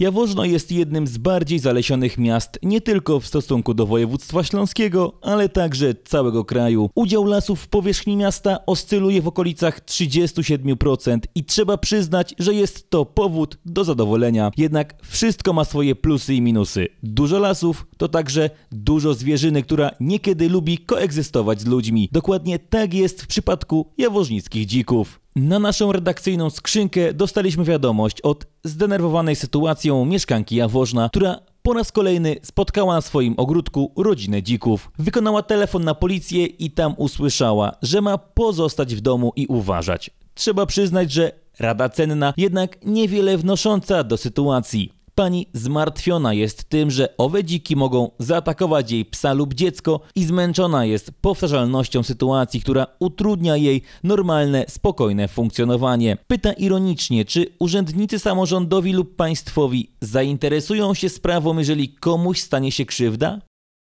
Jaworzno jest jednym z bardziej zalesionych miast nie tylko w stosunku do województwa śląskiego, ale także całego kraju. Udział lasów w powierzchni miasta oscyluje w okolicach 37% i trzeba przyznać, że jest to powód do zadowolenia. Jednak wszystko ma swoje plusy i minusy. Dużo lasów to także dużo zwierzyny, która niekiedy lubi koegzystować z ludźmi. Dokładnie tak jest w przypadku jaworznickich dzików. Na naszą redakcyjną skrzynkę dostaliśmy wiadomość od zdenerwowanej sytuacją mieszkanki Jawożna, która po raz kolejny spotkała na swoim ogródku rodzinę dzików. Wykonała telefon na policję i tam usłyszała, że ma pozostać w domu i uważać. Trzeba przyznać, że rada cenna, jednak niewiele wnosząca do sytuacji. Pani zmartwiona jest tym, że owe dziki mogą zaatakować jej psa lub dziecko i zmęczona jest powtarzalnością sytuacji, która utrudnia jej normalne, spokojne funkcjonowanie. Pyta ironicznie, czy urzędnicy samorządowi lub państwowi zainteresują się sprawą, jeżeli komuś stanie się krzywda?